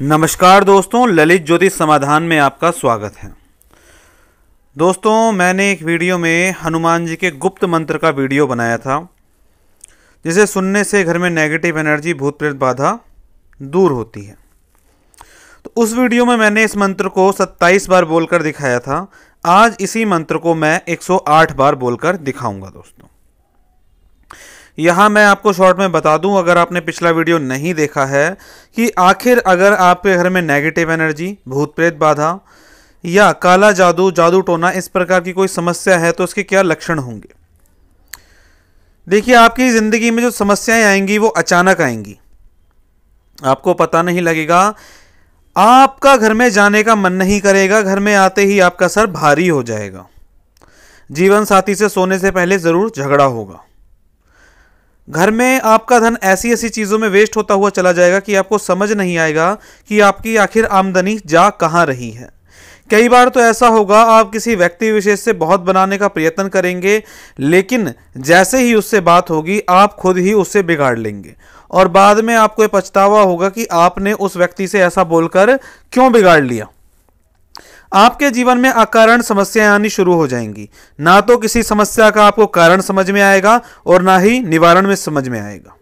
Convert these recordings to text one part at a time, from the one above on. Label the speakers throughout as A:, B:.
A: नमस्कार दोस्तों ललित ज्योतिष समाधान में आपका स्वागत है दोस्तों मैंने एक वीडियो में हनुमान जी के गुप्त मंत्र का वीडियो बनाया था जिसे सुनने से घर में नेगेटिव एनर्जी भूत प्रेत बाधा दूर होती है तो उस वीडियो में मैंने इस मंत्र को 27 बार बोलकर दिखाया था आज इसी मंत्र को मैं 108 बार बोलकर दिखाऊंगा दोस्तों यहाँ मैं आपको शॉर्ट में बता दूं अगर आपने पिछला वीडियो नहीं देखा है कि आखिर अगर आपके घर में नेगेटिव एनर्जी भूत प्रेत बाधा या काला जादू जादू टोना इस प्रकार की कोई समस्या है तो उसके क्या लक्षण होंगे देखिए आपकी ज़िंदगी में जो समस्याएं आएंगी वो अचानक आएंगी आपको पता नहीं लगेगा आपका घर में जाने का मन नहीं करेगा घर में आते ही आपका सर भारी हो जाएगा जीवन साथी से सोने से पहले ज़रूर झगड़ा होगा घर में आपका धन ऐसी ऐसी चीज़ों में वेस्ट होता हुआ चला जाएगा कि आपको समझ नहीं आएगा कि आपकी आखिर आमदनी जा कहाँ रही है कई बार तो ऐसा होगा आप किसी व्यक्ति विशेष से बहुत बनाने का प्रयत्न करेंगे लेकिन जैसे ही उससे बात होगी आप खुद ही उससे बिगाड़ लेंगे और बाद में आपको पछतावा होगा कि आपने उस व्यक्ति से ऐसा बोलकर क्यों बिगाड़ लिया आपके जीवन में अकारण समस्याएं आनी शुरू हो जाएंगी ना तो किसी समस्या का आपको कारण समझ में आएगा और ना ही निवारण में समझ में आएगा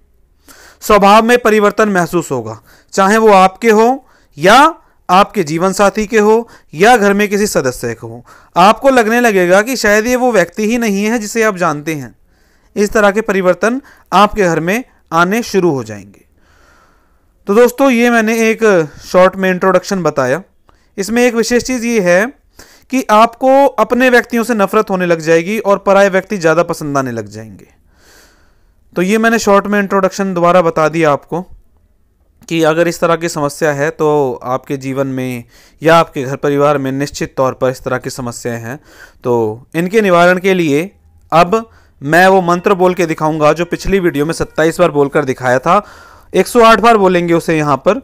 A: स्वभाव में परिवर्तन महसूस होगा चाहे वो आपके हो या आपके जीवन साथी के हो या घर में किसी सदस्य के हो आपको लगने लगेगा कि शायद ये वो व्यक्ति ही नहीं है जिसे आप जानते हैं इस तरह के परिवर्तन आपके घर में आने शुरू हो जाएंगे तो दोस्तों ये मैंने एक शॉर्ट में इंट्रोडक्शन बताया इसमें एक विशेष चीज़ ये है कि आपको अपने व्यक्तियों से नफरत होने लग जाएगी और पराए व्यक्ति ज़्यादा पसंद आने लग जाएंगे तो ये मैंने शॉर्ट में इंट्रोडक्शन द्वारा बता दिया आपको कि अगर इस तरह की समस्या है तो आपके जीवन में या आपके घर परिवार में निश्चित तौर पर इस तरह की समस्याएं हैं तो इनके निवारण के लिए अब मैं वो मंत्र बोल के दिखाऊंगा जो पिछली वीडियो में 27 बार बोलकर दिखाया था 108 बार बोलेंगे उसे यहाँ पर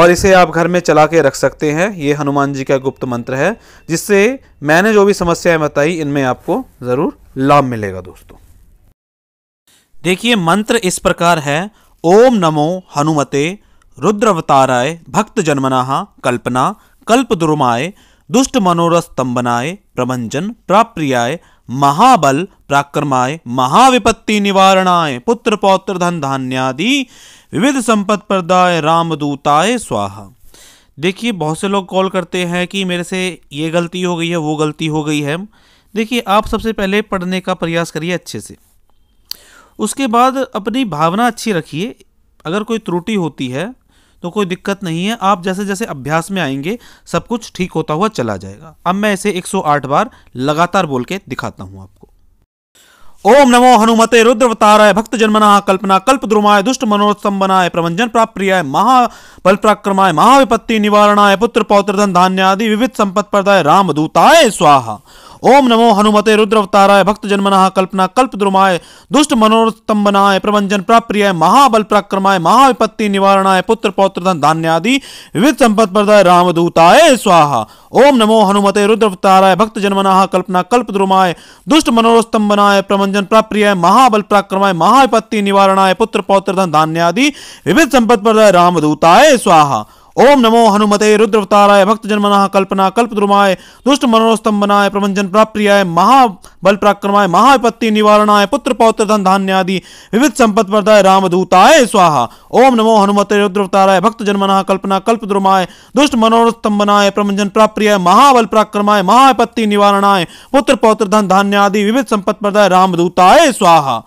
A: और इसे आप घर में चला के रख सकते हैं ये हनुमान जी का गुप्त मंत्र है जिससे मैंने जो भी समस्याएं बताई इनमें आपको ज़रूर लाभ मिलेगा दोस्तों देखिए मंत्र इस प्रकार है ओम नमो हनुमते रुद्रवताराय भक्त जन्मनाहा कल्पना कल्प दुर्माय दुष्ट मनोरथ स्तंभनाय प्रमंजन प्राप्रियाय महाबल प्राक्रमाय महाविपत्ति निवारणाय पुत्र पौत्र धन धान्यादि विविध संपत् प्रदाय रामदूताय स्वाहा देखिए बहुत से लोग कॉल करते हैं कि मेरे से ये गलती हो गई है वो गलती हो गई है देखिए आप सबसे पहले पढ़ने का प्रयास करिए अच्छे से उसके बाद अपनी भावना अच्छी रखिए अगर कोई त्रुटि होती है तो कोई दिक्कत नहीं है आप जैसे जैसे अभ्यास में आएंगे सब कुछ ठीक होता हुआ चला जाएगा अब मैं इसे 108 बार लगातार बोल के दिखाता हूँ आपको ओम नमो हनुमते रुद्रवताराय भक्त जन्मना कल्पना कल्प द्रुमाय दुष्ट मनोत्सम्बनाय प्रवंजन प्राप्त प्रियाय महाबल पराक्रमाय महाविपत्ति निवारणाय पुत्र पौत्र धन धान्यादि विविध संपत्त प्रदाय दूताय स्वाहा ओम नमो हनुमते रुद्रवताराय भक्त जन्मनाह कल्पना कल्प द्रुमाय दुष्ट मनोस्तंभनाय प्रवंजन प्राप्रिय महाबल पराक्रमाय महाविपत्ति निवारणाय पुत्र पौत्र धन धान्यादि विविध संपद प्रदाय दूताय स्वाहा ओम नमो हनुमते रुद्रवताराय भक्त जन्मनाह कल्पना कल्प द्रुमाय दुष्ट मनोस्तंभनाय प्रवंजन प्राप्रिय महाबल पराक्रमाय महाविपत्ति निवारणाय पुत्र पौत्र धन धान्यादि विविध संपद प्रदाय रामदूताय स्वाहा ओम नमो हनुमते रुद्रवताराय भक्त जनमना कल्पना कल्प द्रुमाय दुष्ट मनोस्तंभनाय प्रमंजन प्राप्रियाय महाबल पराक्रमाय महाविपत्ति निवारणाय पुत्र पौत्र धन धान्यादि विविध संपत प्रदाय रामदूताय स्वाहा ओम नमो हनुमते रुद्रवताराय भक्त जनमना कल्पना कल्प द्रुमाय दुष्ट मनोस्तंभनाय प्रमंजन प्राप्रियाय महाबल पराक्रमाय महाविपत्ति निवारणाय पुत्र पौत्र धन धान्यादि विविध संपत प्रदाय रामदूताय स्वाहा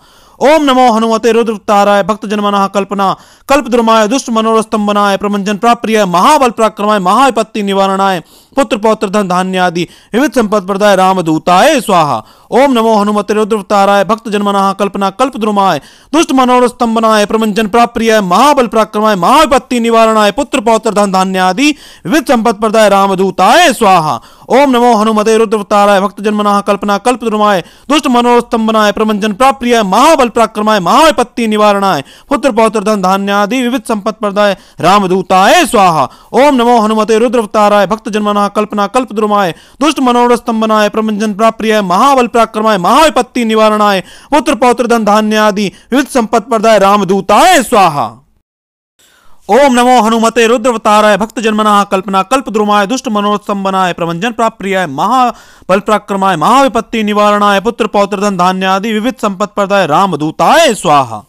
A: ओम नमो हनुमते रुद्रवताराय भक्त जनमना कल्पना कल्प दुष्ट मनोरस्तम प्रमंजन प्राप्रिय महाबल पराक्रमाय महापत्ति निवारणाय पुत्र पौत्र धन धान्य आदि विविध संपद प्रदाय दूताय स्वाहा ओम नमो हनुमते रुद्रवताराय भक्त जन्मना कल्पना कल्प द्रुमाय दुष्ट मनोरस्तंभनाय प्रमंजन प्राप्रिय महाबल पराक्रमाय महापत्ति निवारणाय पुत्र पौत्र धन धान्य आदि विविध संपद प्रदाय दूताय स्वाहा ओम नमो हनुमते रुद्रवताराय भक्त जन्मना कल्पना कल्प द्रुमाय दुष्ट मनोरस्तंभनाय प्रमंजन प्राप्रिय महाबल पराक्रमाय महापत्ति निवारणाय पुत्र पौत्र धन धान्य आदि विविध संपत प्रदाय रामदूताय स्वाहा ओम नमो हनुमते रुद्रवताराय भक्त जन्मना कल्पना कल्प द्रुमाय दुष्ट मनोरस्तंभनाय प्रमंजन प्राप्रिय महाबल प्राक्रमाय महाविपत्ति निवारणाय पुत्र पौत्र धन धान्य आदि विविध संपत प्रदाय रामदूताय स्वाहा ओम नमो हनुमते रुद्रवताराय भक्त जन्मना कल्पना कल्प द्रुमाय दुष्ट मनोत्सम्बनाय प्रमंजन प्राप्रियाय महाबल प्राक्रमाय महाविपत्ति निवारणाय पुत्र पौत्र धन धान्यादि विविध संपत प्रदाय रामदूताय स्वाहा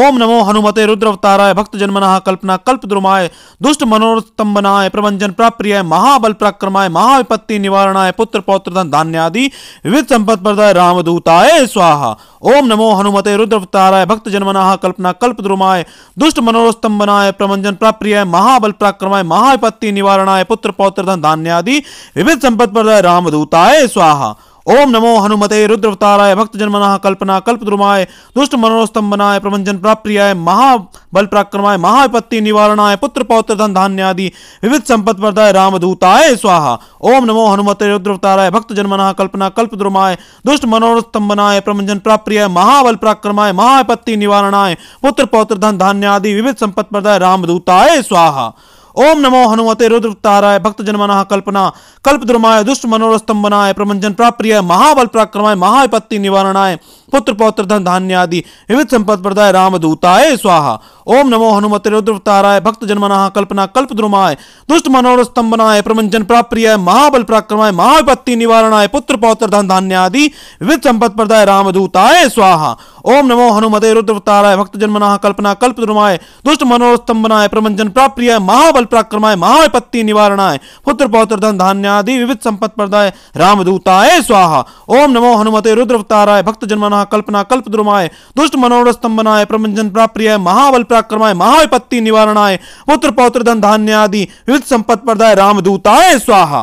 A: ओम नमो हनुमते रुद्रवताराय भक्त जन्मनाह कल्पना कल्प द्रुमाय दुष्ट मनोरतंबनाय प्रवंजन प्राप्रिय महाबल प्रक्रमाय महाविपत्ति निवारणाय पुत्र पौत्र धन धान्यादि विविध संपद प्रदाय दूताय स्वाहा ओम नमो हनुमते रुद्रवताराय भक्त जन्मनाह कल्पना कल्प द्रुमाय दुष्ट मनोरस्तंभनाय प्रवंजन प्राप्रिय महाबल पराक्रमाय महाविपत्ति निवारणाय पुत्र पौत्र धन धान्यादि विविध संपद प्रदाय रामदूताय स्वाहा ओम नमो हनुमते रुद्रवताराय भक्त जन्मना कल्पना कल्प द्रुमाय दुष्ट मनोस्तंभनाय प्रमंजन प्राप्रियाय महाबल पराक्रमाय महाविपत्ति निवारणाय पुत्र पौत्र धन धान्यादि विविध संपत प्रदाय रामदूताय स्वाहा ओम नमो हनुमते रुद्रवताराय भक्त जन्मना कल्पना कल्प द्रुमाय दुष्ट मनोस्तंभनाय प्रमंजन प्राप्रियाय महाबल पराक्रमाय महाविपत्ति निवारणाय पुत्र पौत्र धन धान्यादि विविध संपत प्रदाय रामदूताय स्वाहा ओम नमो हनुमते रुद्रताराय भक्त जन्मना कल्पना कल्प द्रुमाय दुष्ट मनोरस्तम बनाय प्रमंजन प्राप्रिय महाबल पराक्रमाय महापत्ति निवारणाय पुत्र पौत्र धन धान्यादि विविध संपद प्रदाय दूताय स्वाहा ओम नमो हनुमते रुद्रताराय भक्त जन्मना कल्पना कल्प द्रुमाय दुष्ट मनोरस्तम बनाय प्रमंजन प्राप्रिय महाबल पराक्रमाय महापत्ति निवारणाय पुत्र पौत्र धन धान्यादि विविध संपद प्रदाय दूताय स्वाहा ओम नमो हनुमते रुद्रवताय भक्त जन्मना कल्पना कल्प द्रुमाय दुष्ट मनोस्तंभनाय प्रमंजन प्राप्रिय महाबल पराक्रमाय महाविपत्ति निवारणाय पुत्र पौत्र धन धान्यादि विविध संपत्त प्रदाय रामदूताय स्वाहा ओम नमो हनुमते रुद्रवताय भक्त जन्मना कल्पना कल्प द्रुमाय दुष्ट मनोरस्तंभनाय प्रमंजन प्राप्रिय महाबल पराक्रमाय महाविपत्ति निवारणाय पुत्र पौत्र धन धान्यादि विविध संपत्त प्रदाय रामदूताय स्वाहा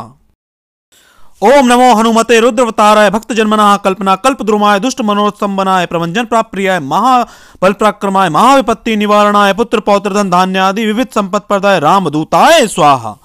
A: ओम नमो हनुमते रुद्रवताराय भक्त जन्मना कल्पना कल्प द्रुमाय दुष्ट मनोत्सम्बनाय प्रवंजन प्राप्त प्रियाय महाबल पराक्रमाय महाविपत्ति निवारणाय पुत्र पौत्र धन धान्यादि विविध संपत्त प्रदाय दूताय स्वाहा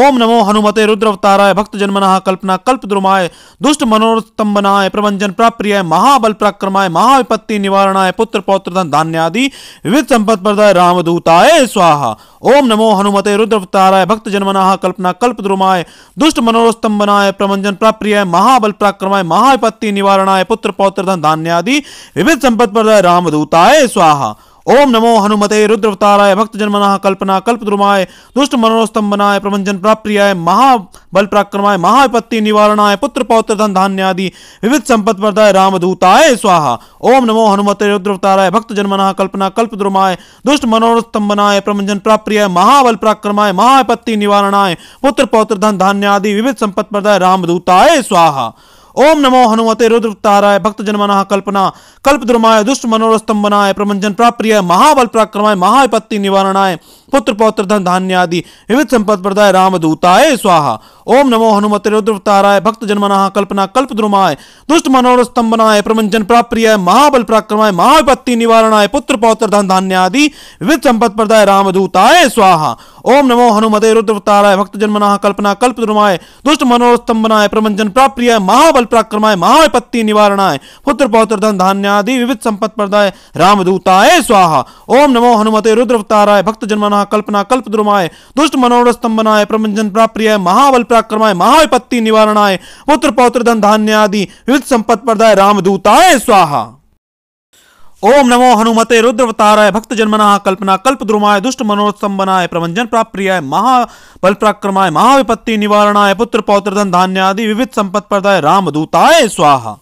A: ओम नमो हनुमते रुद्रवताराय भक्त जन्मनाह कल्पना कल्प द्रुमाय दुष्ट मनोरतंबनाय प्रवंजन प्राप्रिय महाबल प्रक्रमाय महाविपत्ति निवारणाय पुत्र पौत्र धन धान्यादि विविध संपद प्रदाय रामदूताय स्वाहा ओम नमो हनुमते रुद्रवताराय भक्त जन्मनाह कल्पना कल्प द्रुमाय दुष्ट मनोरस्तंभनाय प्रवंजन प्राप्रिय महाबल पराक्रमाय महाविपत्ति निवारणाय पुत्र पौत्र धन धान्यादि विविध संपद प्रदाय रामदूताय स्वाहा ओम नमो हनुमते रुद्रवताराय भक्त जन्मना कल्पना कल्प द्रुमाय दुष्ट मनोस्तंभनाय प्रमंजन प्राप्रियाय महाबल पराक्रमाय महाविपत्ति निवारणाय पुत्र पौत्र धन धान्यादि विविध संपत वर्धाय रामदूताय स्वाहा ओम नमो हनुमते रुद्रवताराय भक्त जन्मना कल्पना कल्प द्रुमाय दुष्ट मनोस्तंभनाय प्रमंजन प्राप्रियाय महाबल पराक्रमाय महाविपत्ति निवारणाय पुत्र पौत्र धन धान्यादि विविध संपत वर्धाय रामदूताय स्वाहा ओम नमो हनुमते रुद्रताराय भक्त जनमना कल्पना कल्प दुर्माय दुष्ट मनोरस्तम बनाय प्रमंजन प्राप्रिय महाबल पराक्रमाय महापत्ति निवारणाय पुत्र पौत्र धन धान्य आदि विविध संपद प्रदाय दूताय स्वाहा ओम नमो हनुमते रुद्रवताराय भक्त जन्मना कल्पना कल्प द्रुमाय दुष्ट मनोर स्तंभनाय प्रमंजन प्राप्रिय महाबल पराक्रमाय महापत्ति निवारणाय पुत्र पौत्र धन धान्य आदि विविध संपद प्रदाय दूताय स्वाहा ओम नमो हनुमते रुद्रवताराय भक्त जन्मना कल्पना कल्प द्रुमाय दुष्ट मनोर स्तंभनाय प्रमंजन प्राप्रिय महाबल पराक्रमाय महापत्ति निवारणाय पुत्र पौत्र धन धान्य आदि विविध संपद प्रदाय दूताय स्वाहा ओम नमो हनुमते रुद्रवताराय भक्त जन्मना कल्पना कल्पना कल्प द्रुमाय दुष्ट मनोरथ स्तंभनाय प्रमंजन प्राप्रिय महाबल पराक्रमाय महाविपत्ति निवारणाय पुत्र पौत्र धन धान्य आदि विविध संपत्ति प्रदाय रामदूताय स्वाहा ओम नमो हनुमते रुद्रवताराय भक्त जन्मना कल्पना कल्प द्रुमाय दुष्ट मनोत्सम बनाय प्रमंजन प्राप्रियाय महाबल पराक्रमाय महाविपत्ति निवारणाय पुत्र पौत्र धन धान्य आदि विविध संपत्ति प्रदाय रामदूताय स्वाहा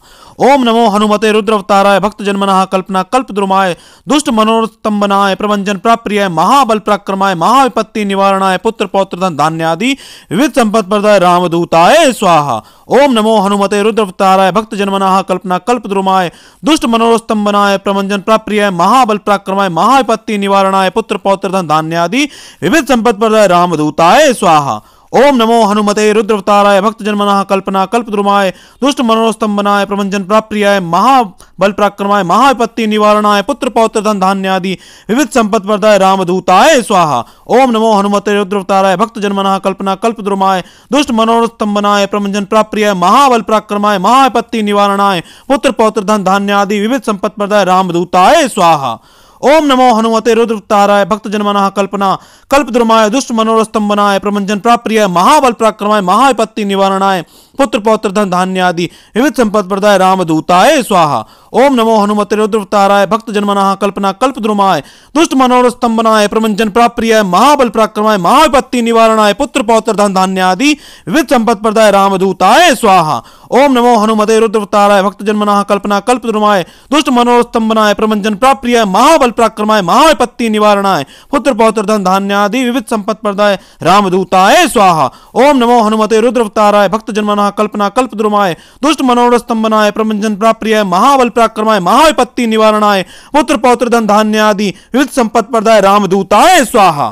A: ओम नमो हनुमते रुद्रवताराय भक्त जन्मना कल्पना कल्प द्रुमाय दुष्ट मनोरस्तंभनाय प्रवंजन प्राप्रिय महाबल प्रक्रमाय महाविपत्ति निवारणाय पुत्र पौत्र धन धान्यादि विविध संपद प्रदाय रामदूताय स्वाहा ओम नमो हनुमते रुद्रवताराय भक्त जन्मना कल्पना कल्प द्रुमाय दुष्ट मनोरस्तंभनाय प्रवंजन प्राप्रिय महाबल पराक्रमाय महाविपत्ति निवारणाय पुत्र पौत्र धन धान्यादि विविध संपद प्रदाय रामदूताय स्वाहा ओम नमो हनुमते रुद्रवताराय भक्त जन्मना कल्पना कल्प द्रुमाय दुष्ट मनोस्तंभनाय प्रवंजन प्राप्रियाय महाबल पराक्रमाय महापत्ति निवारणाय पुत्र पौत्र धन धान्यादि विविध संपत्त प्रदाय रामदूताय स्वाहा ओम नमो हनुमते रुद्रवताराय भक्त जन्मना कल्पना कल्प द्रुमाय दुष्ट मनोस्तंभनाय प्रवंजन प्राप्रियाय महाबल पराक्रमाय महापत्ति निवारणाय पुत्र पौत्र धन धान्यादि विविध संपत्त प्रदाय रामदूताय स्वाहा ओम नमो हनुमते रुद्रताराय भक्त जनमना कल्पना कल्प द्रुमाय दुष्ट मनोरस्तंभनाय प्रमंजन प्राप्रिय महाबल प्राक्रमाय महापत्ति निवारणाय पुत्र पौत्र धन धान्यादि विविध संपद प्रदाय दूताय स्वाहा ओम नमो हनुमते रुद्रवताराय भक्त जन्मना कल्पना कल्प द्रुमाय दुष्ट मनोरस्तंभनाय प्रमंजन प्राप्रिय महाबल पराक्रमाय महापत्ति निवारणाय पुत्र पौत्र धन धान्यादि विविध संपत् प्रदाय रामदूताय स्वाहा ओम नमो हनुमते रुद्रवताराय भक्त जन्मना कल्पना कल्प द्रुमाय दुष्ट मनोरस्तंभनाय प्रमंजन प्राप्रिय महाबल पराक्रमाय महापत्ति निवारणाय पुत्र पौत्र धन धान्यादि विविध संपत् प्रदाय रामदूताय स्वाहा ओम नमो हनुमते रुद्रवताराय भक्त जन्मना कल्पना कल्प द्रुमाय दुष्ट मनोरस्तंभनाय प्रमंजन प्राप्रिय महाबल पराक्रमाय महाविपत्ति निवारणाय पुत्र पौत्र धन धान्य आदि विविध संपत्त प्रदाय राम दूताय स्वाहा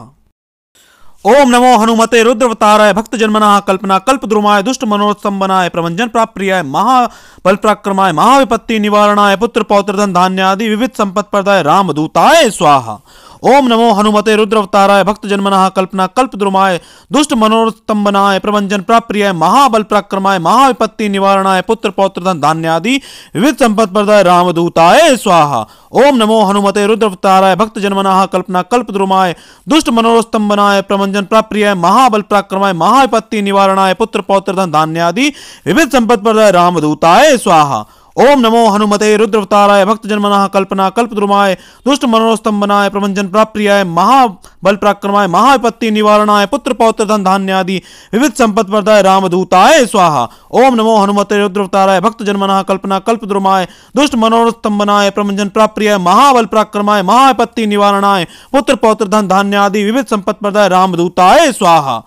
A: ओम नमो हनुमते रुद्रवताराय भक्त जन्मना कल्पना कल्प द्रुमाय दुष्ट मनोत्सम्बनाय प्रवंजन प्राप्रियाय महाबल पराक्रमाय महाविपत्ति निवारणाय पुत्र पौत्र धन धान्य आदि विविध संपत्त प्रदाय राम दूताय स्वाहा ओम नमो हनुमते रुद्रवताराय भक्त जन्मना कल्पना कल्प द्रुमाय दुष्ट मनोरतंबनाय प्रवंजन प्राप्रिय महाबल पराक्रमाय महाविपत्ति निवारणाय पुत्र पौत्र धन धान्यादि विविध संपद प्रदाय रामदूताय स्वाहा ओम नमो हनुमते रुद्रवताराय भक्त जन्मना कल्पना कल्प द्रुमाय दुष्ट मनोरस्तंभनाय प्रवंजन प्राप्रिय महाबल पराक्रमाय महाविपत्ति निवारणाय पुत्र पौत्र धन धान्यादि विविध संपद प्रदाय रामदूताय स्वाहा ओम नमो हनुमते रुद्रवताराय भक्त जन्मना कल्पना कल्प द्रुमाय दुष्ट मनोस्तंभनाय प्रमंजन प्राप्रियाय महाबल पराक्रमाय महाविपत्ति निवारणाय पुत्र पौत्र धन धान्यादि विविध संपत्ति प्रदाय रामदूताय स्वाहा ओम नमो हनुमते रुद्रवताराय भक्त जन्मना कल्पना कल्प द्रुमाय दुष्ट मनोस्तंभनाय प्रमंजन प्राप्रियाय महाबल पराक्रमाय महाविपत्ति निवारणाय पुत्र पौत्र धन धान्यादि विविध संपत्ति प्रदाय रामदूताय स्वाहा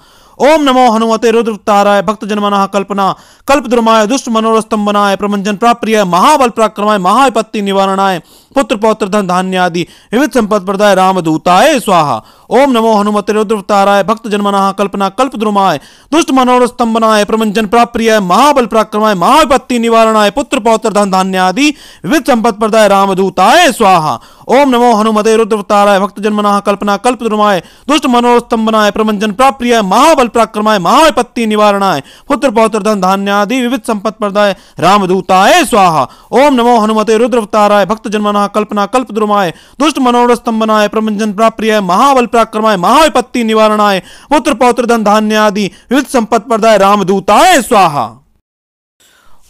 A: ओम नमो हनुमते रुद्रताराय भक्त मना कल्पना कल्प दुर्माय दुष्ट मनोरस्तम बनाय प्रमंजन प्राप्रिय महाबल पराक्रमाय महापत्ति निवारणाय पुत्र पौत्र धन धान्य आदि विविध संपद प्रदाय रामदूताय स्वाहा ओम नमो हनुमते रुद्रवताराय भक्त जन्मना कल्पना कल्प द्रुमाय दुष्ट मनोरस्तंभनाय प्रमंजन प्राप्रिय महाबल पराक्रमाय महाविपत्ति निवारणाय पुत्र पौत्र धन धान्य आदि विविध संपद प्रदाय दूताय स्वाहा ओम नमो हनुमते रुद्रवताराय भक्त जन्मना कल्पना कल्प द्रुमाय दुष्ट मनोरस्तंभनाय प्रमंजन प्राप्रिय महाबल पराक्रमाय महाविपत्ति निवारणाय पुत्र पौत्र धन धान्य आदि विविध संपद प्रदाय दूताय स्वाहा ओम नमो हनुमते रुद्रवताराय भक्त जन्मनाह कल्पना कल्पना कल्प द्रुमाय दुष्ट मनोरस्तंभनाय प्रमंजन प्राप्रिय महाबल पराक्रमाय महाविपत्ति निवारणाय पुत्र पौत्र धन धान्य आदि विविध संपत्त प्रदाय रामदूताय स्वाहा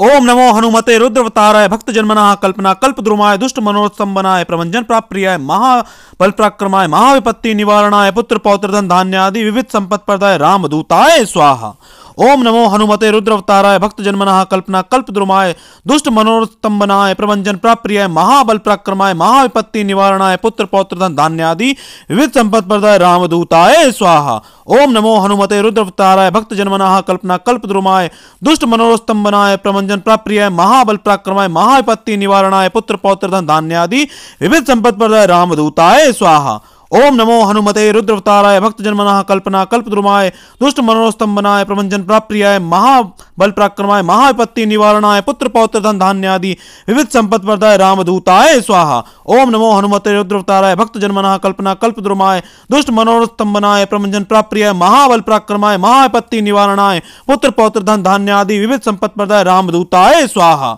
A: ओम नमो हनुमते रुद्रवताराय भक्त जन्मना कल्पना कल्प द्रुमाय दुष्ट मनोत्सम्बनाय प्रमंजन प्राप्रियाय महाबल प्राक्रमाय महाविपत्ति निवारणाय पुत्र पौत्र धन धान्यादि विविध संपत्त प्रदाय रामदूताय स्वाहा ओम नमो हनुमते रुद्रवताराय भक्त जन्मनाह कल्पना कल्प द्रुमाय दुष्ट मनोरस्तंभनाय प्रवंजन प्राप्रिय महाबल पराक्रमाय महाविपत्ति निवारणाय पुत्र पौत्र धन धान्यादि विविध संपद प्रदाय रामदूताय स्वाहा ओम नमो हनुमते रुद्रवताराय भक्त जन्मनाह कल्पना कल्प द्रुमाय दुष्ट मनोरस्तंभनाय प्रवंजन प्राप्रिय महाबल पराक्रमाय महाविपत्ति निवारणाय पुत्र पौत्र धन धान्यादि विविध संपद प्रदाय रामदूताय स्वाहा ओम नमो हनुमते रुद्रवताराय भक्त जन्मना कल्पना कल्प द्रुमाय दुष्ट मनोस्तंभनाय प्रवंजन प्राप्रियाय महाबल पराक्रमाय महाविपत्ति निवारणाय पुत्र पौत्र धन धान्यादि विविध संपत्ति प्रदाय दूताय स्वाहा ओम नमो हनुमते रुद्रवताराय भक्त जन्मना कल्पना कल्प द्रुमाय दुष्ट मनोस्तंभनाय प्रवंजन प्राप्रियाय महाबल पराक्रमाय महाविपत्ति निवारणाय पुत्र पौत्र धन धान्यादि विविध संपत्ति प्रदाय दूताय स्वाहा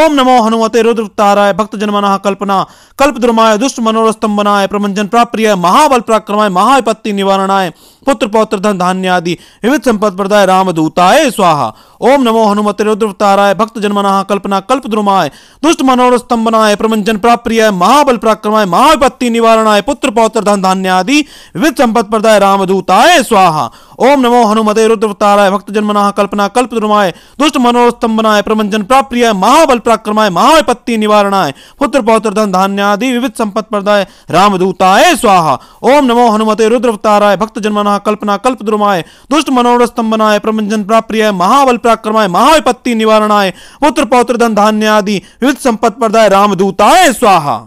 A: ओम नमो हनुमते रुद्रवताराय भक्त जन्मना कल्पना कल्प द्रुमाय दुष्ट मनोरस्तंभनाय प्रमंजन प्राप्रिय महाबल पराक्रमाय महाविपत्ति निवारणाय पुत्र पौत्र धन धान्य आदि विविध संपद प्रदाय दूताय स्वाहा ओम नमो हनुमते रुद्रवताराय भक्त जन्मना कल्पना कल्प द्रुमाय दुष्ट मनोरस्तंभनाय प्रमंजन प्राप्रिय महाबल पराक्रमाय महाविपत्ति निवारणाय पुत्र पौत्र धन धान्य आदि विविध संपद प्रदाय दूताय स्वाहा ओम नमो हनुमते रुद्रवताराय भक्त जन्मना कल्पना कल्प द्रुमाय दुष्ट मनोरस्तंभनाय प्रमंजन प्राप्रिय महाबल पराक्रमाय महाविपत्ति निवारणाय पुत्र पौत्र धन धान्य आदि विविध संपत प्रदाय रामदूताय स्वाहा ओम नमो हनुमते रुद्रवताराय भक्त जन्मना कल्पना कल्प द्रुमाय दुष्ट मनोर स्तंभनाय प्रमंजन प्राप्रिय महाबल पराक्रमाय महाविपत्ति निवारणाय पुत्र पौत्र धन धान्य आदि विविध संपत प्रदाय रामदूताय स्वाहा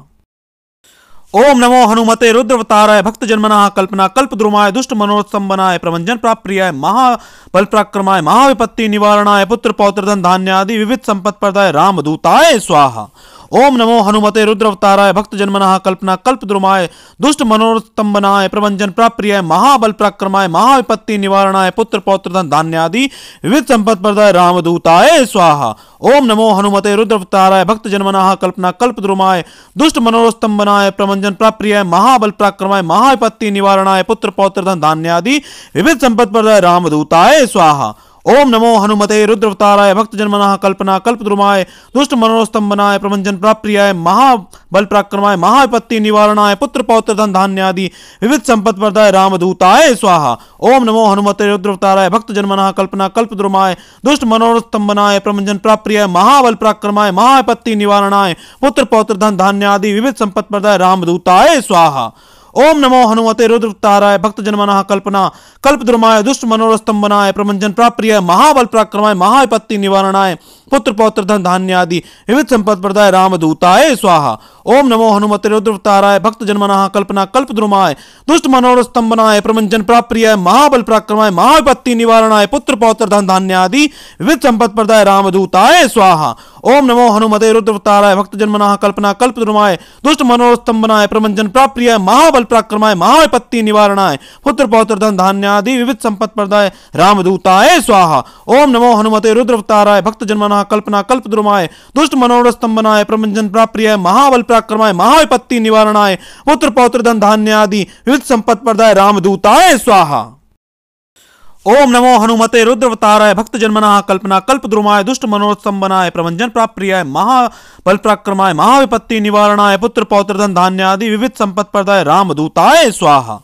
A: ओम नमो हनुमते रुद्रवताराय भक्त जन्मना कल्पना कल्प द्रुमाय दुष्ट मनोत्सम बनाय प्रवंजन प्राप्रियाय महाबल पराक्रमाय महाविपत्ति निवारणाय पुत्र पौत्र धन धान्यादि विविध संपत प्रदाय राम दूताय स्वाहा ओम नमो हनुमते रुद्रवताराय भक्त जनमनाह कल्पना कल्प द्रुमाय दुष्ट मनोरस्तंभनाय प्रवंजन प्राप्रिय महाबल प्रक्रमाय महाविपत्ति निवारणाय पुत्र पौत्र धन धान्यादि विविध संपद प्रदाय रामदूताय स्वाहा ओम नमो हनुमते रुद्रवताराय भक्त जनमनाह कल्पना कल्प द्रुमाय दुष्ट मनोरस्तंभनाय प्रवंजन प्राप्रिय महाबल प्रक्रमाय महाविपत्ति निवारणाय पुत्र पौत्र धन धान्यादि विविध संपद प्रदाय रामदूताय स्वाहा ओम नमो हनुमते रुद्रवताराय भक्त जन्मना कल्पना कल्प द्रुमाय दुष्ट मनोस्तंभनाय प्रमंजन प्राप्रियाय महाबल पराक्रमाय महापत्ति निवारणाय पुत्र पौत्र धन धान्यादि विविध संपत्त प्रदाय रामदूताय स्वाहा ओम नमो हनुमते रुद्रवताराय भक्त जन्मना कल्पना कल्प द्रुमाय दुष्ट मनोस्तंभनाय प्रमंजन प्राप्रियाय महाबल पराक्रमाय महापत्ति निवारणाय पुत्र पौत्र धन धान्यादि विविध संपत्त प्रदाय रामदूताय स्वाहा ओम नमो हनुमते रुद्रताराय भक्त जनमना कल्पना कल्प दुर्माय दुष्ट बनाय प्रमंजन प्राप्रिय महाबल प्राक्रमाय महापत्ति निवारणाय पुत्र पौत्र धन धान्य आदि विविध संपद प्रदाय राम दूताय स्वाहा ओम नमो हनुमते रुद्रवताराय भक्त जन्मना कल्पना कल्प द्रुमाय दुष्ट मनोरस्तंभनाय प्रमंजन प्राप्रिय महाबल पराक्रमाय महाविपत्ति निवारणाय पुत्र पौत्र धन धान्य आदि विविध संपद प्रदाय राम दूताय स्वाहा ओम नमो हनुमते रुद्रवताराय भक्त जन्मना कल्पना कल्प द्रुमाय दुष्ट मनोरस्तंभनाय प्रमंजन प्राप्रिय महाबल पराक्रमाय महाविपत्ति निवारणाय पुत्र पौत्र धन धान्य आदि विविध संपद प्रदाय दूताय स्वाहा ओम नमो हनुमते रुद्रवताराय भक्त जन्मना कल्पना कल्प द्रुमाय दुष्ट मनोरस्तंभनाय प्रमंजन प्राप्रिय महाबल पराक्रमाय महाविपत्ति निवारणाय पुत्र पौत्र धन धान्य आदि विविध संपत प्रदाय रामदूताय स्वाहा ओम नमो हनुमते रुद्रवताराय भक्त जन्मना कल्पना कल्प द्रुमाय दुष्ट मनोत्सम्बनाय प्रमंजन प्राप्रियाय महाबल पराक्रमाय महाविपत्ति निवारणाय पुत्र पौत्र धन धान्य आदि विविध संपत प्रदाय रामदूताय स्वाहा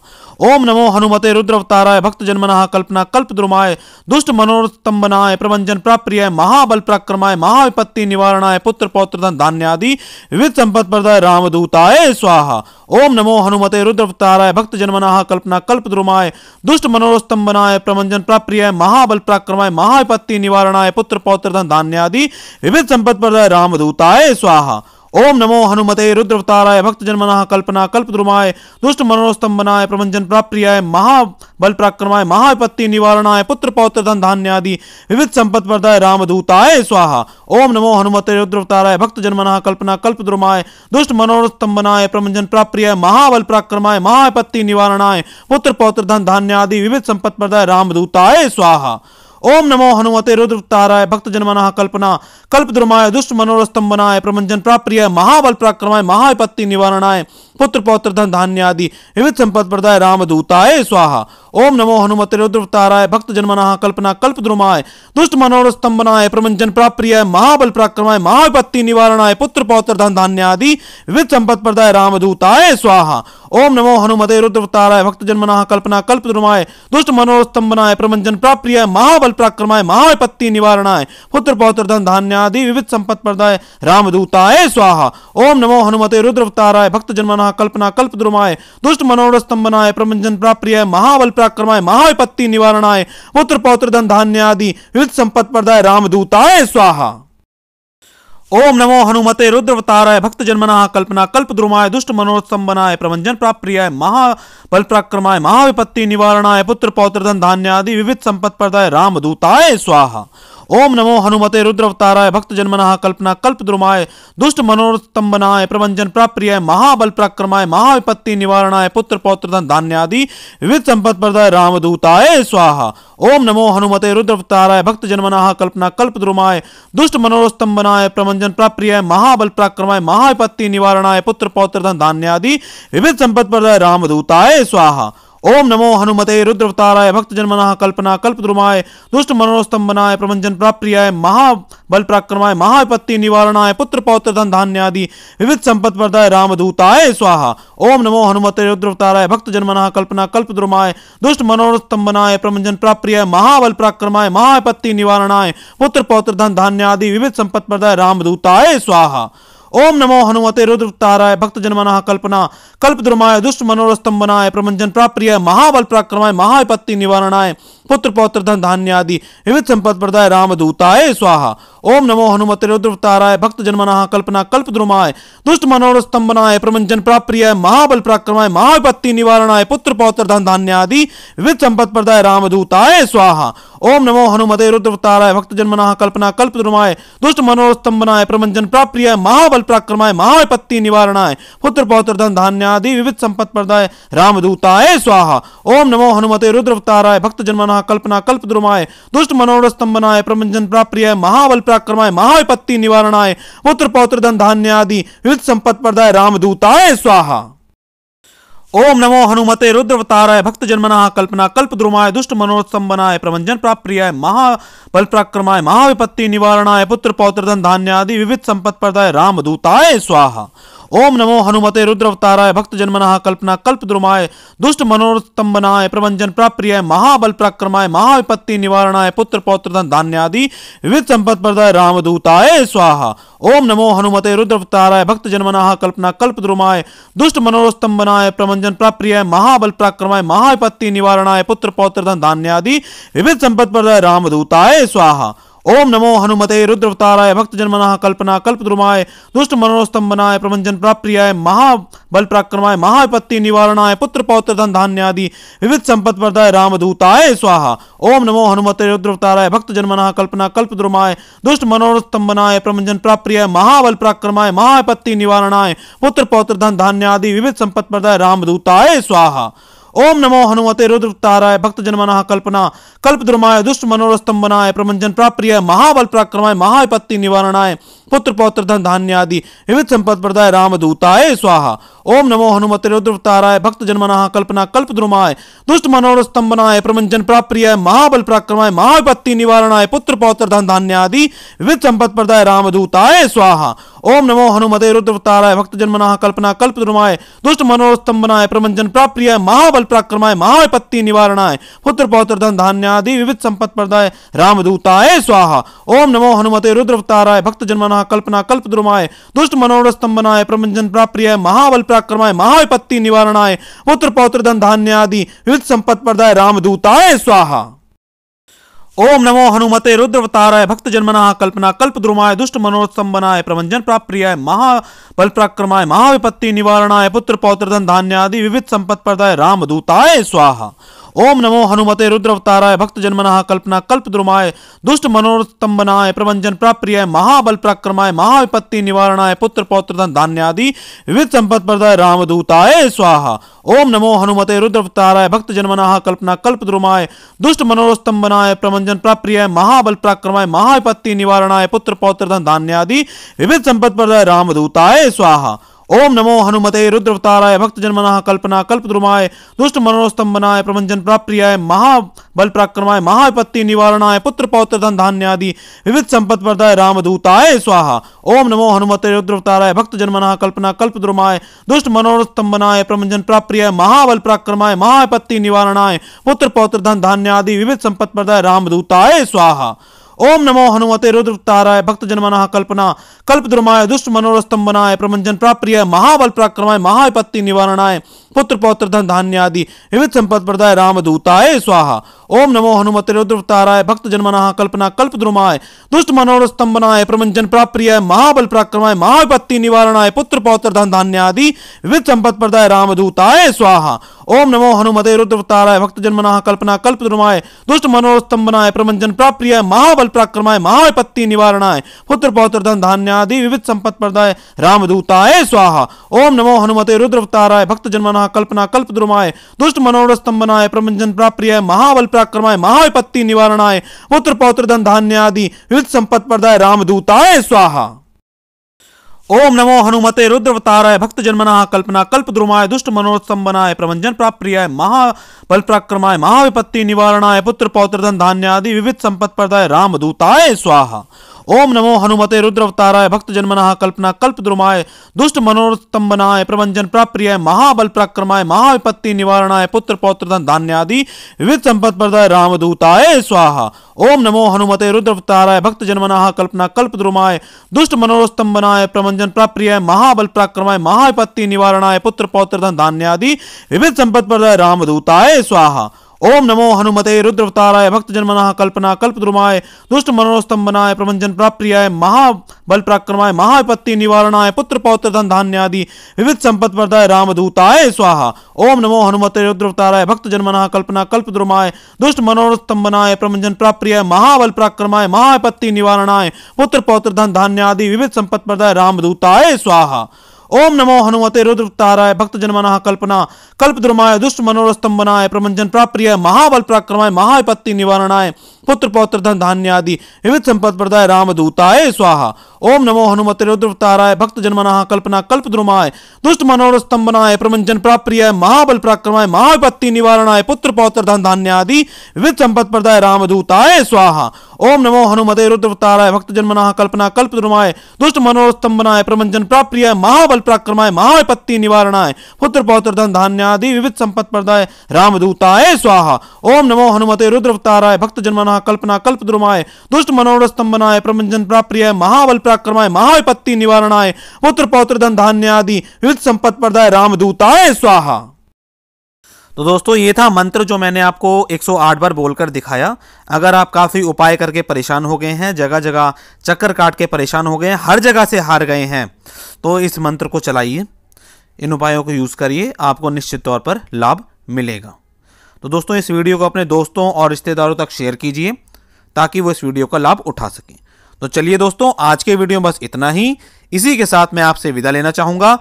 A: ओम नमो हनुमते रुद्रवताराय भक्त जन्मनाह कल्पना कल्प द्रुमाय दुष्ट मनोरतंबनाय प्रवंजन प्राप्रिय महाबल प्रक्रमाय महाविपत्ति निवारणाय पुत्र पौत्र धन धान्यादि विविध संपद प्रदाय दूताय स्वाहा ओम नमो हनुमते रुद्रवताराय भक्त जन्मनाह कल्पना कल्प द्रुमाय दुष्ट मनोरस्तंभनाय प्रवंजन प्राप्रिय महाबल पराक्रमाय महाविपत्ति निवारणाय पुत्र पौत्र धन धान्यादि विविध संपद प्रदाय रामदूताय स्वाहा ओम नमो हनुमते रुद्रवताराय भक्त जन्मना कल्पना कल्प द्रुमाय दुष्ट मनोस्तंभनाय प्रमंजन प्राप्रियाय महाबल पराक्रमाय महाविपत्ति निवारणाय पुत्र पौत्र धन धान्यादि विविध संपत प्रदाय रामदूताय स्वाहा ओम नमो हनुमते रुद्रवताराय भक्त जन्मना कल्पना कल्प द्रुमाय दुष्ट मनोस्तंभनाय प्रमंजन प्राप्रियाय महाबल पराक्रमाय महाविपत्ति निवारणाय पुत्र पौत्र धन धान्यादि विविध संपत प्रदाय रामदूताय स्वाहा ओम नमो हनुमते रुद्रवताराय भक्त जन्मना कल्पना कल्प दुष्ट मनोरस्तम प्रमंजन प्राप्रिय महाबल पराक्रमाय महापत्ति निवारणाय पुत्र पौत्र धन धान्य आदि विविध संपद प्रदाय दूताय स्वाहा ओम नमो हनुमते रुद्रवताराय भक्त जन्मना कल्पना कल्प द्रुमाय दुष्ट मनोरस्तंभनाय प्रमंजन प्राप्रिय महाबल पराक्रमाय महापत्ति निवारणाय पुत्र पौत्र धन धान्य आदि विविध संपद प्रदाय दूताय स्वाहा ओम नमो हनुमते रुद्रवताराय भक्त जन्मना कल्पना कल्प द्रुमाय दुष्ट मनोरस्तंभनाय प्रमंजन प्राप्रिय महाबल पराक्रमाय महापत्ति निवारणाय पुत्र पौत्र धन धान्य आदि विविध संपत प्रदाय रामदूताय स्वाहा ओम नमो हनुमते रुद्रवताराय भक्त जन्मना कल्पना कल्प द्रुमाय दुष्ट मनोरथ स्तंभनाय प्रमंजन प्राप्रिय महाबल पराक्रमाय महाविपत्ति निवारणाय पुत्र पौत्र धन धान्य आदि विविध संपत प्रदाय रामदूताय स्वाहा ओम नमो हनुमते रुद्रवताराय भक्त जन्मना कल्पना कल्प द्रुमाय दुष्ट मनोत्सम्बनाय प्रमंजन प्राप्रियाय महाबल पराक्रमाय महाविपत्ति निवारणाय पुत्र पौत्र धन धान्य आदि विविध संपत प्रदाय रामदूताय स्वाहा ओम नमो हनुमते रुद्रवताराय भक्त जन्मनाह कल्पना कल्प द्रुमाय दुष्ट मनोरतंबनाय प्रवंजन प्राप्रिय महाबल पराक्रमाय महाविपत्ति निवारणाय पुत्र पौत्र धन धान्यादि विविध संपद प्रदाय दूताय स्वाहा ओम नमो हनुमते रुद्रवताराय भक्त जन्मनाह कल्पना कल्प द्रुमाय दुष्ट मनोरस्तंभनाय प्रवंजन प्राप्रिय महाबल पराक्रमाय महाविपत्ति निवारणाय पुत्र पौत्र धन धान्यादि विविध संपद प्रदाय रामदूताय स्वाहा ओम नमो हनुमते रुद्रवताराय भक्त जन्मना कल्पना कल्प द्रुमाय दुष्ट मनोस्तंभनाय प्रमंजन प्राप्रियाय महाबल पराक्रमाय महाविपत्ति निवारणाय पुत्र पौत्र धन धान्यादि विविध संपत प्रदाय रामदूताय स्वाहा ओम नमो हनुमते रुद्रवताराय भक्त जन्मना कल्पना कल्प द्रुमाय दुष्ट मनोस्तंभनाय प्रमंजन प्राप्रियाय महाबल पराक्रमाय महाविपत्ति निवारणाय पुत्र पौत्र धन धान्यादि विविध संपत प्रदाय रामदूताय स्वाहा ओम नमो हनुमते रुद्रताराय भक्त जन्मना कल्पना कल्प द्रुमाय दुष्ट मनोरस्तम बनाय प्रमंजन प्राप्रिय महाबल पराक्रमाय महापत्ति निवारणाय पुत्र पौत्र धन धान्यादि विविध संपद प्रदाय दूताय स्वाहा ओम नमो हनुमते रुद्रताराय भक्त जन्मना कल्पना कल्प द्रुमाय दुष्ट मनोरस्तंभनाय प्रमंजन प्राप्रिय महाबल पराक्रमाय महापत्ति निवारणाय पुत्र पौत्र धन धान्यादि विविध संपद प्रदाय दूताय स्वाहा ओम नमो हनुमते रुद्रवताय भक्त जन्मना कल्पना कल्प द्रुमाय दुष्ट मनोस्तंभनाय प्रमंजन प्राप्रिय महाबल पराक्रमाय महाविपत्ति निवारणाय पुत्र पौत्र धन धान्यादि विविध संपत्त प्रदाय रामदूताय स्वाहा ओम नमो हनुमते रुद्रवताय भक्त जन्मना कल्पना कल्प द्रुमाय दुष्ट मनोरस्तंभनाय प्रमंजन प्राप्रिय महाबल पराक्रमाय महाविपत्ति निवारणाय पुत्र पौत्र धन धान्यादि विविध संपत् प्रदाय रामदूताय स्वाहा ओम नमो हनुमते रुद्रवताराय भक्त जन्मना कल्पना कल्प द्रुमाय दुष्ट मनोत्सम्बनाय प्रवंजन प्राप्त प्रियाय महाबल पराक्रमाय महाविपत्ति निवारणाय पुत्र पौत्र धन धान्यादि विविध संपत्त प्रदाय राम दूताय स्वाहा ओम नमो हनुमते रुद्रवताराय भक्त जन्मना कल्पना कल्प द्रुमाय दुष्ट मनोरतंबनाय प्रवंजन प्राप्रिय महाबल पराक्रमाय महाविपत्ति निवारणाय पुत्र पौत्र धन धान्यादि विविध संपद प्रदाय रामदूताय स्वाहा ओम नमो हनुमते रुद्रवताराय भक्त जन्मना कल्पना कल्प द्रुमाय दुष्ट मनोरस्तंभनाय प्रवंजन प्राप्रिय महाबल पराक्रमाय महाविपत्ति निवारणाय पुत्र पौत्र धन धान्यादि विविध संपद प्रदाय रामदूताय स्वाहा ओम नमो हनुमते रुद्रवताराय भक्त जनमना कल्पना कल्प द्रुमाय दुष्ट मनोस्तंभनाय प्रमंजन प्राप्रियाय महाबल पराक्रमाय महापत्ति निवारणाय पुत्र पौत्र धन धान्यादि विविध संपत वर्धाय रामदूताय स्वाहा ओम नमो हनुमते रुद्रवताराय भक्त जनमना कल्पना कल्प द्रुमाय दुष्ट मनोस्तंभनाय प्रमंजन प्राप्रियाय महाबल पराक्रमाय महापत्ति निवारणाय पुत्र पौत्र धन धान्यादि विविध संपत वर्धाय रामदूताय स्वाहा ओम नमो हनुमते रुद्रताराय भक्त जनमना कल्पना कल्प दुर्माय दुष्ट मनोरस्तम बनाय प्रमंजन प्राप्रिय महाबल प्राक्रमाय महाविपत्ति निवारणाय पुत्र पौत्र धन धान्य आदि विविध संपद प्रदाय दूताय स्वाहा ओम नमो हनुमते रुद्रवताराय भक्त जन्मना कल्पना कल्प द्रुमाय दुष्ट मनोरस्तंभनाय प्रमंजन प्राप्रिय महाबल पराक्रमाय महाविपत्ति निवारणाय पुत्र पौत्र धन धान्य आदि विविध संपद प्रदाय दूताय स्वाहा ओम नमो हनुमते रुद्रवताराय भक्त जन्मना कल्पना कल्प द्रुमाय दुष्ट मनोरस्तंभनाय प्रमंजन प्राप्रिय महाबल पराक्रमाय महाविपत्ति निवारणाय पुत्र पौत्र धन धान्य आदि विविध संपद प्रदाय दूताय स्वाहा ओम नमो हनुमते रुद्रवताराय भक्त जन्मनाह कल्पना कल्पना कल्प द्रुमाय दुष्ट मनोरस्तंभनाय प्रमंजन प्राप्रिय महाबल पराक्रमाय महाविपत्ति निवारणाय पुत्र पौत्र धन धान्य आदि विविध संपत्त प्रदाय रामदूताय स्वाहा ओम नमो हनुमते रुद्रवताराय भक्त जन्मना कल्पना कल्प द्रुमाय दुष्ट मनोत्सम्बनाय प्रवंजन प्राप्रियाय महाबल पराक्रमाय महाविपत्ति निवारणाय पुत्र पौत्र धन धान्य आदि विविध संपत्त प्रदाय रामदूताय स्वाहा ओम नमो हनुमते रुद्रवताराय भक्त जन्मनाह कल्पना कल्प द्रुमाय दुष्ट मनोरस्तंभनाय प्रवंजन प्राप्रियाय महाबल पराक्रमाय महाविपत्ति निवारणाय पुत्र पौत्र धन धान्यादि विविध संपद प्रदाय रामदूताय स्वाहा ओम नमो हनुमते रुद्रवताराय भक्त जन्मनाह कल्पना कल्प द्रुमाय दुष्ट मनोरस्तंभनाय प्रवंजन प्राप्रियाय महाबल पराक्रमाय महाविपत्ति निवारणाय पुत्र पौत्र धन धान्यादि विविध संपद प्रदाय रामदूताय स्वाहा ओम नमो हनुमते रुद्रवताराय भक्त जन्मना कल्पना कल्प द्रुमाय दुष्ट मनोस्तंभनाय प्रमंजन प्राप्रियाय महाबल पराक्रमाय महाविपत्ति निवारणाय पुत्र पौत्र धन धान्यादि विविध संपत्ति प्रदाय रामदूताय स्वाहा ओम नमो हनुमते रुद्रवताराय भक्त जन्मना कल्पना कल्प द्रुमाय दुष्ट मनोस्तंभनाय प्रमंजन प्राप्रियाय महाबल पराक्रमाय महाविपत्ति निवारणाय पुत्र पौत्र धन धान्यादि विविध संपत्ति प्रदाय दूताय स्वाहा ओम नमो हनुमते रुद्रताराय भक्त जनमना कल्पना कल्प दुर्माय दुष्ट मनोरस्तम बनाय प्रमंजन प्राप्रिय महाबल पराक्रमाय महापत्ति निवारणाय पुत्र पौत्र धन धान्य आदि विविध संपद प्रदाय राम दूताय स्वाहा ओम नमो हनुमते रुद्रवताराय भक्त जन्मना कल्पना कल्प द्रुमाय दुष्ट मनोरस्तंभनाय प्रमंजन प्राप्रिय महाबल पराक्रमाय महाविपत्ति निवारणाय पुत्र पौत्र धन धान्य आदि विविध संपद प्रदाय राम दूताय स्वाहा ओम नमो हनुमते रुद्रवताराय भक्त जन्मना कल्पना कल्प द्रुमाय दुष्ट मनोरस्तंभनाय प्रमंजन प्राप्रिय महाबल पराक्रमाय महाविपत्ति निवारणाय पुत्र पौत्र धन धान्य आदि विविध संपद प्रदाय दूताय स्वाहा ओम नमो हनुमते रुद्रवताराय भक्त जन्मना कल्पना कल्पना कल्प द्रुमाय दुष्ट मनोरस्तम बनाए प्रमंजन प्राप्रिय महाबल पराक्रमाय महाविपत्ति निवारणाय पुत्र पौत्र धन धान्य आदि विविध संपत प्रदाय रामदूताय स्वाहा ओम नमो हनुमते रुद्रवताराय भक्त जन्मना कल्पना कल्प द्रुमाय दुष्ट मनोत्सम बनाय प्रवंजन प्राप्रियाय महाबल पराक्रमाय महाविपत्ति निवारणाय पुत्र पौत्र धन धान्य आदि विविध संपत प्रदाय रामदूताय स्वाहा ओम नमो हनुमते रुद्रवताराय भक्त जन्मना कल्पना कल्प द्रुमाय दुष्ट मनोरस्तंभनाय प्रवंजन प्राप्रिय महाबल प्रक्रमाय महाविपत्ति निवारणाय पुत्र पौत्र धन धान्यादि विविध संपद प्रदाय रामदूताय स्वाहा ओम नमो हनुमते रुद्रवताराय भक्त जन्मना कल्पना कल्प द्रुमाय दुष्ट मनोरस्तंभनाय प्रवंजन प्राप्रिय महाबल प्रक्रमाय महाविपत्ति निवारणाय पुत्र पौत्र धन धान्यादि विविध संपद प्रदाय रामदूताय स्वाहा ओम नमो हनुमते रुद्रवताराय भक्त जन्मना कल्पना कल्प द्रुमाय दुष्ट मनोस्तंभनाय प्रवंजन प्राप्रियाय महाबल पराक्रमाय महापत्ति निवारणाय पुत्र पौत्र धन धान्यादि विविध संपत्त प्रदाय रामदूताय स्वाहा ओम नमो हनुमते रुद्रवताराय भक्त जन्मना कल्पना कल्प द्रुमाय दुष्ट मनोस्तंभनाय प्रवंजन प्राप्रियाय महाबल पराक्रमाय महापत्ति निवारणाय पुत्र पौत्र धन धान्यादि विविध संपत्त प्रदाय रामदूताय स्वाहा ओम नमो हनुमते रुद्रताराय भक्त जनमना कल्पना कल्प दुर्माय दुष्ट बनाय प्रमंजन प्राप्रिय महाबल प्राक्रमाय महापत्ति निवारणाय पुत्र पौत्र धन धान्य आदि विविध संपद प्रदाय राम दूताय स्वाहा ओम नमो हनुमते रुद्रवताराय भक्त जन्मना कल्पना कल्प द्रुमाय दुष्ट मनोरस्तंभनाय प्रमंजन प्राप्रिय महाबल पराक्रमाय महापत्ति निवारणाय पुत्र पौत्र धन धान्य आदि विविध संपद प्रदाय राम दूताय स्वाहा ओम नमो हनुमते रुद्रवताराय भक्त जन्मना कल्पना कल्प द्रुमाय दुष्ट मनोरस्तंभनाय प्रमंजन प्राप्रिय महाबल पराक्रमाय महापत्ति निवारणाय पुत्र पौत्र धन धान्य आदि विविध संपद प्रदाय दूताय स्वाहा ओम नमो हनुमते रुद्रवताराय भक्त जन्मना कल्पना कल्प द्रुमाय दुष्ट मनोरस्तंभनाय प्रमंजन प्राप्रिय महाबल पराक्रमाय महाविपत्ति निवारणाय पुत्र पौत्र धन धान्य आदि विविध संपत प्रदाय रामदूताय स्वाहा तो दोस्तों ये था मंत्र जो मैंने आपको 108 बार बोलकर दिखाया अगर आप काफ़ी उपाय करके परेशान हो गए हैं जगह जगह चक्कर काट के परेशान हो गए हैं हर जगह से हार गए हैं तो इस मंत्र को चलाइए इन उपायों को यूज़ करिए आपको निश्चित तौर पर लाभ मिलेगा तो दोस्तों इस वीडियो को अपने दोस्तों और रिश्तेदारों तक शेयर कीजिए ताकि वो इस वीडियो का लाभ उठा सकें तो चलिए दोस्तों आज के वीडियो में बस इतना ही इसी के साथ मैं आपसे विदा लेना चाहूँगा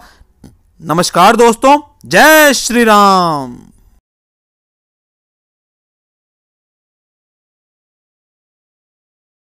A: नमस्कार दोस्तों जय श्री राम